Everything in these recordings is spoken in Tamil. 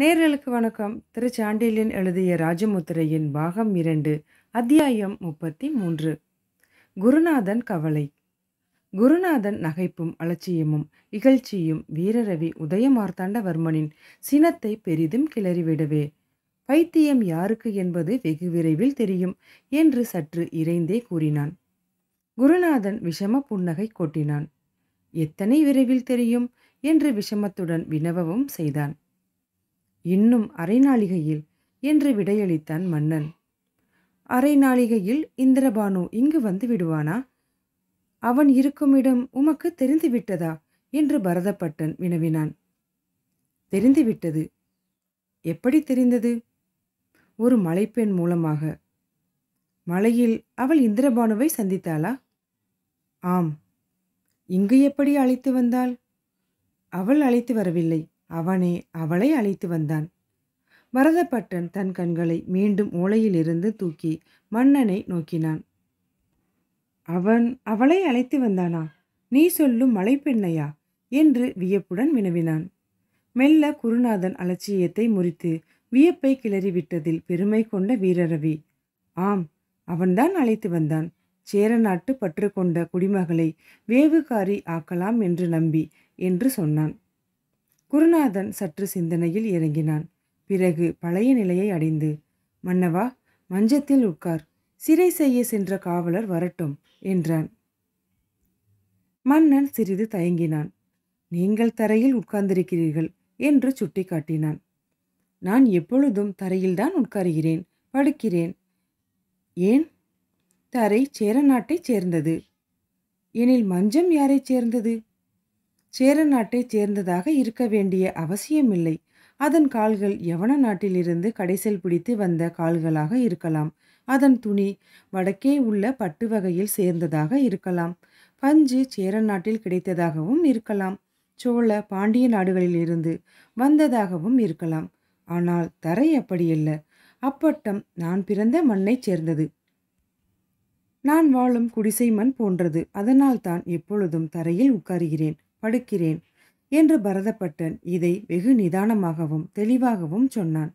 நேர்களுக்கு வணக்கம் திருச்சாண்டிலின் எழுதிய ராஜமுத்திரையின் பாகம் இரண்டு அத்தியாயம் முப்பத்தி மூன்று குருநாதன் கவலை குருநாதன் நகைப்பும் அலட்சியமும் இகழ்ச்சியும் வீரரவி உதயமார்த்தாண்டவர்மனின் சினத்தை பெரிதும் கிளறிவிடவே பைத்தியம் யாருக்கு என்பது வெகு விரைவில் தெரியும் என்று சற்று இறைந்தே கூறினான் குருநாதன் விஷம புன்னகை கொட்டினான் எத்தனை விரைவில் தெரியும் என்று விஷமத்துடன் வினவவும் செய்தான் இன்னும் அரைநாளிகையில் என்று விடையளித்தான் மன்னன் அரைநாளிகையில் இந்திரபானு இங்கு வந்து விடுவானா அவன் இருக்குமிடம் உமக்கு தெரிந்துவிட்டதா என்று பரதப்பட்டன் வினவினான் தெரிந்துவிட்டது எப்படி தெரிந்தது ஒரு மலைப்பெண் மூலமாக மலையில் அவள் இந்திரபானுவை சந்தித்தாளா ஆம் இங்கு எப்படி அழைத்து வந்தாள் அவள் அழைத்து வரவில்லை அவனே அவளை அழைத்து வந்தான் மரதப்பட்டன் தன் கண்களை மீண்டும் ஓலையிலிருந்து தூக்கி மன்னனை நோக்கினான் அவன் அவளை அழைத்து வந்தானா நீ சொல்லும் மலைப்பெண்ணையா என்று வியப்புடன் வினவினான் மெல்ல குருநாதன் அலட்சியத்தை முறித்து வியப்பை கிளறிவிட்டதில் பெருமை கொண்ட வீரரவி ஆம் அவன்தான் அழைத்து வந்தான் சேர நாட்டு பற்று கொண்ட குடிமகளை வேவுகாரி ஆக்கலாம் என்று நம்பி என்று சொன்னான் குருநாதன் சற்று சிந்தனையில் இறங்கினான் பிறகு பழைய நிலையை அடைந்து மன்னவா மஞ்சத்தில் உட்கார் சிறை செய்ய சென்ற காவலர் வரட்டும் என்றான் மன்னன் சிறிது தயங்கினான் நீங்கள் தரையில் உட்கார்ந்திருக்கிறீர்கள் என்று சுட்டிக்காட்டினான் நான் எப்பொழுதும் தரையில்தான் உட்காருகிறேன் படுக்கிறேன் ஏன் தரை சேர நாட்டைச் சேர்ந்தது எனில் மஞ்சம் யாரைச் சேர்ந்தது சேர நாட்டை சேர்ந்ததாக இருக்க வேண்டிய அவசியமில்லை அதன் கால்கள் யவன நாட்டிலிருந்து கடைசல் பிடித்து வந்த கால்களாக இருக்கலாம் அதன் துணி வடக்கே உள்ள பட்டு வகையில் சேர்ந்ததாக இருக்கலாம் பஞ்சு சேர நாட்டில் கிடைத்ததாகவும் இருக்கலாம் சோழ பாண்டிய நாடுகளிலிருந்து வந்ததாகவும் இருக்கலாம் ஆனால் தரை அப்படியல்ல அப்பட்டம் நான் பிறந்த மண்ணைச் சேர்ந்தது நான் வாழும் குடிசை மண் போன்றது அதனால் தான் எப்பொழுதும் தரையில் உட்காருகிறேன் படுக்கிறேன் என்று பரதப்பட்டன் இதை வெகு நிதானமாகவும் தெளிவாகவும் சொன்னான்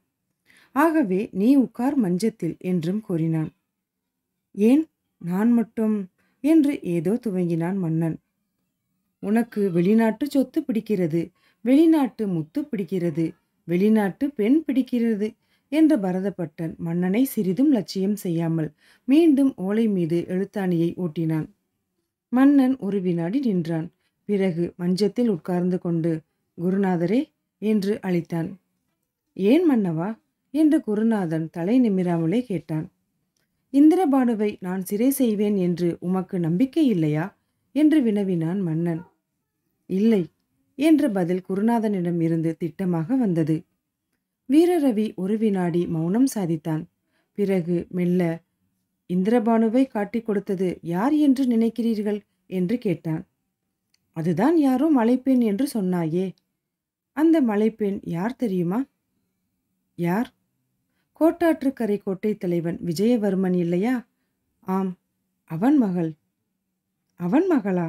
ஆகவே நீ உட்கார் மஞ்சத்தில் என்றும் கூறினான் ஏன் நான் மட்டும் என்று ஏதோ துவங்கினான் மன்னன் உனக்கு வெளிநாட்டு சொத்து பிடிக்கிறது வெளிநாட்டு முத்து பிடிக்கிறது வெளிநாட்டு பெண் பிடிக்கிறது என்ற பரதப்பட்டன் மன்னனை சிறிதும் லட்சியம் செய்யாமல் மீண்டும் ஓலை மீது எழுத்தாணியை ஓட்டினான் மன்னன் ஒரு வினாடி நின்றான் பிறகு மஞ்சத்தில் உட்கார்ந்து கொண்டு குருநாதரே என்று அழைத்தான் ஏன் மன்னவா என்று குருநாதன் தலை நிமிராமலே கேட்டான் இந்திரபானுவை நான் சிறை செய்வேன் என்று உமக்கு நம்பிக்கை இல்லையா என்று வினவினான் மன்னன் இல்லை என்ற பதில் குருநாதனிடம் இருந்து திட்டமாக வந்தது வீரரவி ஒரு வினாடி மௌனம் சாதித்தான் பிறகு மெல்ல இந்திரபானுவை காட்டிக் கொடுத்தது யார் என்று நினைக்கிறீர்கள் என்று கேட்டான் அதுதான் யாரோ மலைப்பெண் என்று சொன்னாயே அந்த மலைப்பெண் யார் தெரியுமா யார் கோட்டாற்றுக்கரை கோட்டை தலைவன் விஜயவர்மன் இல்லையா ஆம் அவன் மகள் அவன் மகளா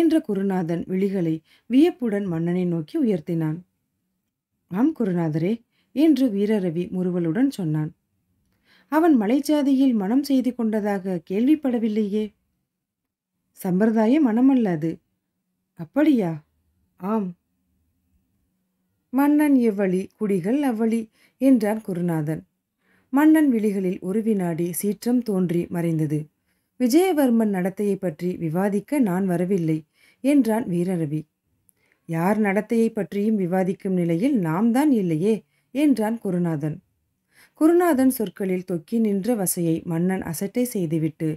என்ற குருநாதன் விழிகளை வியப்புடன் மன்னனை நோக்கி உயர்த்தினான் ஆம் குருநாதரே என்று வீரரவி முறுவலுடன் சொன்னான் அவன் மலைச்சாதியில் மனம் செய்து கொண்டதாக கேள்விப்படவில்லையே சம்பிரதாய மனமல்ல அது அப்படியா ஆம் மன்னன் எவ்வளி குடிகள் அவ்வளி என்றான் குருநாதன் மன்னன் விழிகளில் ஒரு வினாடி சீற்றம் தோன்றி மறைந்தது விஜயவர்மன் நடத்தையை பற்றி விவாதிக்க நான் வரவில்லை என்றான் வீரரவி யார் நடத்தையை பற்றியும் விவாதிக்கும் நிலையில் நாம் தான் இல்லையே என்றான் குருநாதன் குருநாதன் சொற்களில் தொக்கி நின்ற வசையை மன்னன் அசட்டை செய்துவிட்டு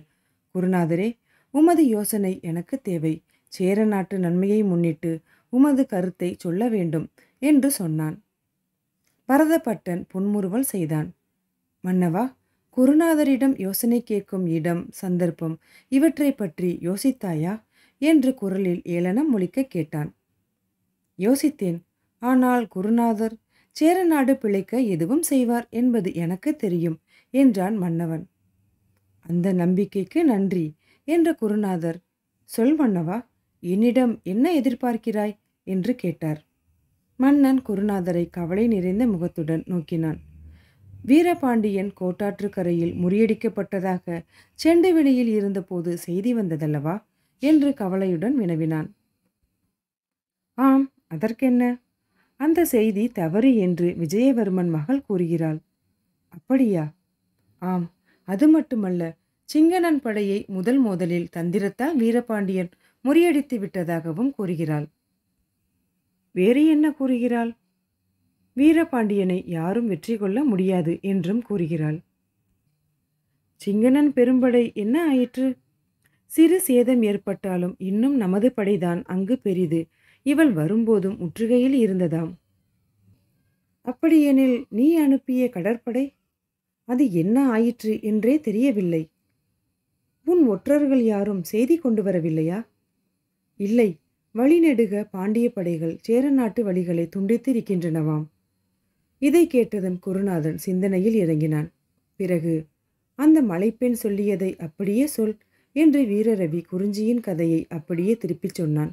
குருநாதரே உமது யோசனை எனக்கு தேவை சேர நாட்டு நன்மையை முன்னிட்டு உமது கருத்தை சொல்ல வேண்டும் என்று சொன்னான் பரதப்பட்டன் புன்முறுவல் செய்தான் மன்னவா குருநாதரிடம் யோசனை கேட்கும் இடம் சந்தர்ப்பம் இவற்றை பற்றி யோசித்தாயா என்று குரலில் ஏளனம் முழிக்க கேட்டான் யோசித்தேன் ஆனால் குருநாதர் சேரநாடு பிழைக்க எதுவும் செய்வார் என்பது எனக்கு தெரியும் என்றான் மன்னவன் அந்த நம்பிக்கைக்கு நன்றி என்ற குருநாதர் சொல் மன்னவா என்னிடம் என்ன எதிர்பார்க்கிறாய் என்று கேட்டார் மன்னன் குருநாதரை கவலை நிறைந்த முகத்துடன் நோக்கினான் வீரபாண்டியன் கோட்டாற்றுக்கரையில் முறியடிக்கப்பட்டதாக செண்டுவெளியில் இருந்தபோது செய்தி வந்ததல்லவா என்று கவலையுடன் வினவினான் ஆம் அதற்கென்ன அந்த செய்தி தவறு என்று விஜயவர்மன் மகள் கூறுகிறாள் அப்படியா ஆம் அது மட்டுமல்ல சிங்கனன் படையை முதல் மோதலில் தந்திரத்தால் வீரபாண்டியன் முறியடித்து விட்டதாகவும் கூறுகிறாள் வேறு என்ன கூறுகிறாள் வீரபாண்டியனை யாரும் வெற்றி கொள்ள முடியாது என்றும் கூறுகிறாள் சிங்கனன் பெரும்படை என்ன ஆயிற்று சிறு சேதம் ஏற்பட்டாலும் இன்னும் நமது படைதான் அங்கு பெரிது இவள் வரும்போதும் முற்றுகையில் இருந்ததாம் அப்படியெனில் நீ அனுப்பிய கடற்படை அது என்ன ஆயிற்று என்றே தெரியவில்லை உன் ஒற்றர்கள் யாரும் செய்தி கொண்டு வரவில்லையா இல்லை வழிநெடுக பாண்டிய படைகள் சேர நாட்டு வழிகளை துண்டித்திருக்கின்றனவாம் இதை கேட்டதும் குருநாதன் சிந்தனையில் இறங்கினான் பிறகு அந்த மலைப்பெண் சொல்லியதை அப்படியே சொல் என்று வீரரவி குறிஞ்சியின் கதையை அப்படியே திருப்பிச் சொன்னான்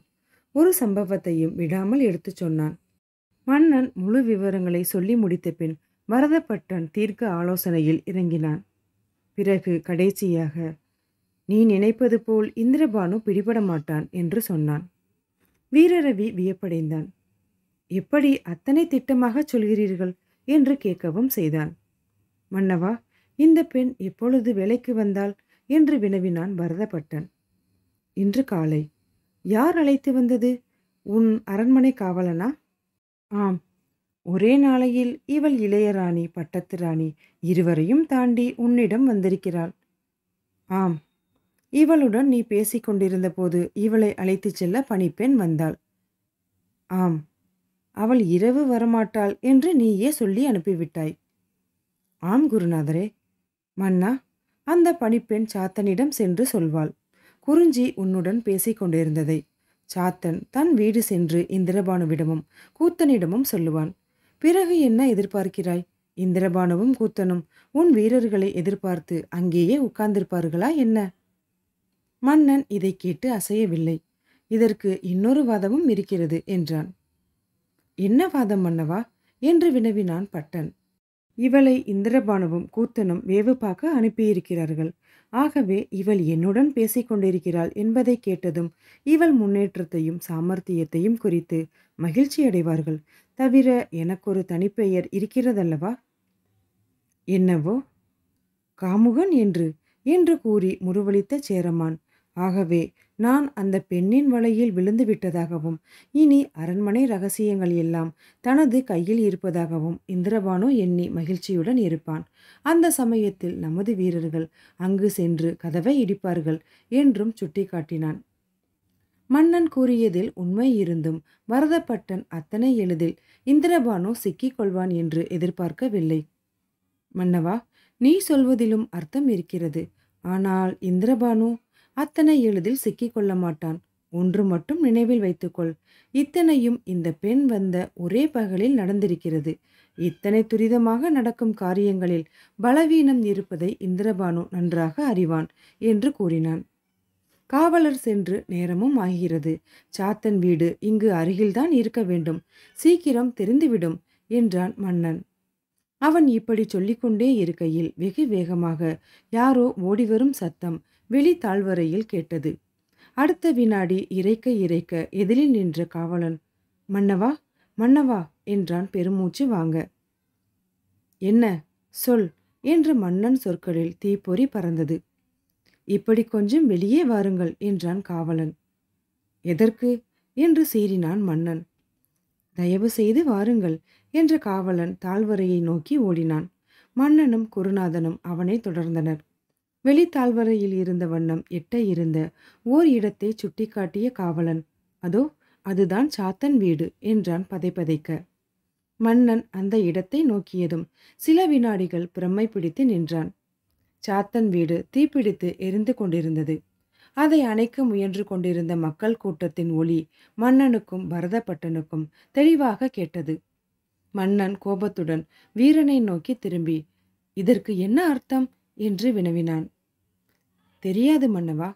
ஒரு சம்பவத்தையும் விடாமல் எடுத்துச் சொன்னான் மன்னன் முழு விவரங்களை சொல்லி முடித்த பின் மரதப்பட்டன் தீர்க்க ஆலோசனையில் இறங்கினான் பிறகு கடைசியாக நீ நினைப்பது போல் இந்திரபானு பிடிபட மாட்டான் என்று சொன்னான் வீரரவி வியப்படைந்தான் எப்படி அத்தனை திட்டமாக சொல்கிறீர்கள் என்று கேட்கவும் செய்தான் மன்னவா இந்த பெண் எப்பொழுது வேலைக்கு வந்தாள் என்று வினவினான் பரதப்பட்டன் இன்று காலை யார் அழைத்து வந்தது உன் அரண்மனை காவலனா ஆம் ஒரே நாளையில் இவள் இளையராணி பட்டத்து ராணி இருவரையும் தாண்டி உன்னிடம் வந்திருக்கிறாள் ஆம் இவளுடன் நீ பேசிக்கொண்டிருந்த போது இவளை அழைத்துச் செல்ல பணிப்பெண் வந்தாள் ஆம் அவள் இரவு வரமாட்டாள் என்று நீயே சொல்லி அனுப்பிவிட்டாய் ஆம் குருநாதரே மன்னா அந்த பணிப்பெண் சாத்தனிடம் சென்று சொல்வாள் குறிஞ்சி உன்னுடன் பேசிக்கொண்டிருந்ததை சாத்தன் தன் வீடு சென்று இந்திரபானுவிடமும் கூத்தனிடமும் சொல்லுவான் பிறகு என்ன எதிர்பார்க்கிறாய் இந்திரபானுவும் கூத்தனும் உன் வீரர்களை எதிர்பார்த்து அங்கேயே உட்கார்ந்திருப்பார்களா என்ன மன்னன் இதை கேட்டு அசையவில்லை இதற்கு இன்னொரு வாதமும் இருக்கிறது என்றான் என்ன வாதம் மன்னவா என்று வினவினான் பட்டன் இவளை இந்திரபானுவும் கூத்தனும் வேவு பார்க்க அனுப்பியிருக்கிறார்கள் ஆகவே இவள் என்னுடன் பேசிக்கொண்டிருக்கிறாள் என்பதை கேட்டதும் இவள் முன்னேற்றத்தையும் சாமர்த்தியத்தையும் குறித்து மகிழ்ச்சி அடைவார்கள் தவிர எனக்கொரு தனிப்பெயர் இருக்கிறதல்லவா என்னவோ காமுகன் என்று என்று கூறி முருவளித்த சேரமான் ஆகவே நான் அந்த பெண்ணின் வலையில் விழுந்து விட்டதாகவும் இனி அரண்மனை ரகசியங்கள் எல்லாம் தனது கையில் இருப்பதாகவும் இந்திரபானு எண்ணி மகிழ்ச்சியுடன் இருப்பான் அந்த சமயத்தில் நமது வீரர்கள் அங்கு சென்று கதவை இடிப்பார்கள் என்றும் சுட்டிக்காட்டினான் மன்னன் கூறியதில் உண்மை இருந்தும் வரதப்பட்டன் அத்தனை எளிதில் இந்திரபானு சிக்கிக்கொள்வான் என்று எதிர்பார்க்கவில்லை மன்னவா நீ சொல்வதிலும் அர்த்தம் இருக்கிறது ஆனால் இந்திரபானு அத்தனை எளிதில் சிக்கிக்கொள்ள மாட்டான் ஒன்று மட்டும் நினைவில் வைத்துக்கொள் இத்தனையும் இந்த பெண் வந்த ஒரே பகலில் நடந்திருக்கிறது இத்தனை துரிதமாக நடக்கும் காரியங்களில் பலவீனம் இருப்பதை இந்திரபானு நன்றாக அறிவான் என்று கூறினான் காவலர் சென்று நேரமும் ஆகிறது சாத்தன் வீடு இங்கு அருகில்தான் இருக்க வேண்டும் சீக்கிரம் தெரிந்துவிடும் என்றான் மன்னன் அவன் இப்படி சொல்லிக்கொண்டே இருக்கையில் வெகு வேகமாக யாரோ ஓடிவரும் சத்தம் வெளித்தாழ்வரையில் கேட்டது அடுத்த வினாடி இறைக்க இறைக்க எதிரில் நின்ற காவலன் மன்னவா மன்னவா என்றான் பெருமூச்சு வாங்க என்ன சொல் என்று மன்னன் சொற்களில் தீப்பொறி பறந்தது இப்படி கொஞ்சம் வெளியே வாருங்கள் என்றான் காவலன் எதற்கு என்று சீறினான் மன்னன் தயவு செய்து வாருங்கள் என்ற காவலன் தாழ்வரையை நோக்கி ஓடினான் மன்னனும் குருநாதனும் அவனை தொடர்ந்தனர் வெளித்தாழ்வரையில் இருந்த வண்ணம் எட்ட இருந்த ஓர் இடத்தை சுட்டிக்காட்டிய காவலன் அதோ அதுதான் சாத்தன் வீடு என்றான் பதைப்பதைக்க மன்னன் அந்த இடத்தை நோக்கியதும் சில வினாடிகள் பிரம்மை பிடித்து நின்றான் சாத்தன் வீடு தீப்பிடித்து எரிந்து கொண்டிருந்தது அதை அணைக்க முயன்று கொண்டிருந்த மக்கள் கூட்டத்தின் ஒளி மன்னனுக்கும் பரதப்பட்டனுக்கும் தெளிவாக கேட்டது மன்னன் கோபத்துடன் வீரனை நோக்கி திரும்பி இதற்கு என்ன அர்த்தம் என்று வினவினான் தெரியாது மன்னவா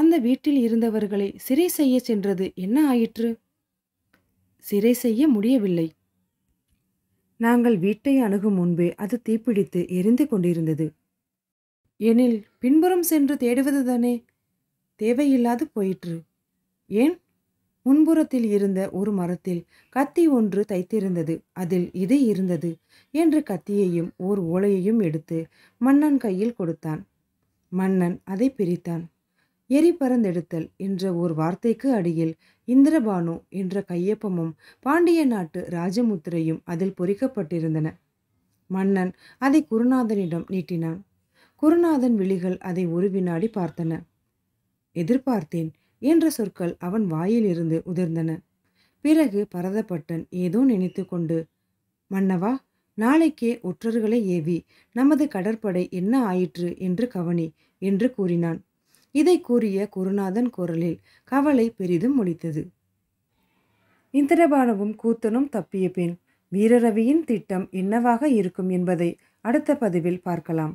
அந்த வீட்டில் இருந்தவர்களை சிறை செய்ய சென்றது என்ன ஆயிற்று சிறை செய்ய முடியவில்லை நாங்கள் வீட்டை அணுகும் முன்பே அது தீப்பிடித்து எரிந்து கொண்டிருந்தது எனில் பின்புறம் சென்று தேடுவதுதானே தேவையில்லாது போயிற்று ஏன் முன்புறத்தில் இருந்த ஒரு மரத்தில் கத்தி ஒன்று தைத்திருந்தது அதில் இது இருந்தது என்று கத்தியையும் ஓர் ஓலையையும் எடுத்து மன்னன் கையில் கொடுத்தான் மன்னன் அதை பிரித்தான் எரி பறந்தெடுத்தல் என்ற ஒரு வார்த்தைக்கு அடியில் இந்திரபானு என்ற கையொப்பமும் பாண்டிய நாட்டு ராஜமுத்திரையும் அதில் பொறிக்கப்பட்டிருந்தன மன்னன் அதை குருநாதனிடம் நீட்டினான் குருநாதன் விழிகள் அதை ஒரு வினாடி பார்த்தன எதிர்பார்த்தேன் என்ற சொற்கள் அவன் வாயிலிருந்து உதிர்ந்தன பிறகு பரதப்பட்டன் ஏதோ நினைத்து கொண்டு மன்னவா நாளைக்கே ஒற்றர்களை ஏவி நமது கடற்படை என்ன ஆயிற்று என்று கவனி என்று கூறினான் இதை கூறிய குருநாதன் குரலில் கவலை பெரிதும் ஒழித்தது இந்திரபானவும் கூத்தனும் தப்பிய பின் வீரரவியின் திட்டம் என்னவாக இருக்கும் என்பதை அடுத்த பதிவில் பார்க்கலாம்